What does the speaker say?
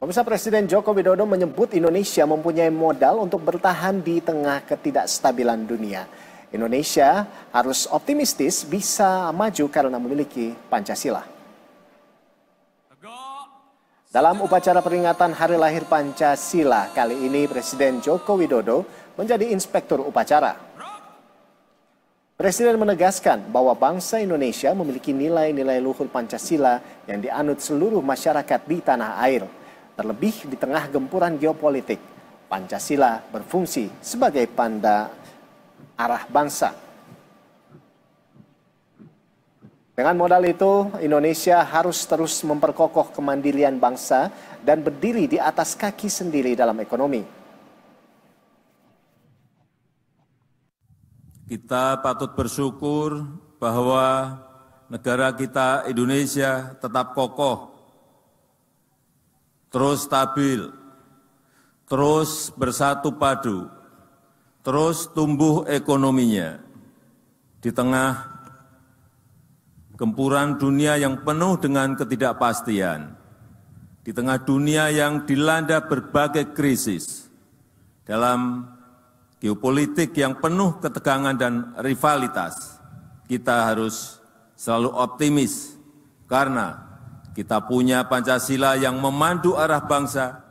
Pemirsa Presiden Joko Widodo menyebut Indonesia mempunyai modal untuk bertahan di tengah ketidakstabilan dunia. Indonesia harus optimistis bisa maju karena memiliki Pancasila. Dalam upacara peringatan Hari Lahir Pancasila kali ini Presiden Joko Widodo menjadi inspektur upacara. Presiden menegaskan bahwa bangsa Indonesia memiliki nilai-nilai luhur Pancasila yang dianut seluruh masyarakat di tanah air terlebih di tengah gempuran geopolitik. Pancasila berfungsi sebagai panda arah bangsa. Dengan modal itu, Indonesia harus terus memperkokoh kemandirian bangsa dan berdiri di atas kaki sendiri dalam ekonomi. Kita patut bersyukur bahwa negara kita Indonesia tetap kokoh terus stabil, terus bersatu padu, terus tumbuh ekonominya di tengah gempuran dunia yang penuh dengan ketidakpastian, di tengah dunia yang dilanda berbagai krisis, dalam geopolitik yang penuh ketegangan dan rivalitas, kita harus selalu optimis karena kita punya Pancasila yang memandu arah bangsa,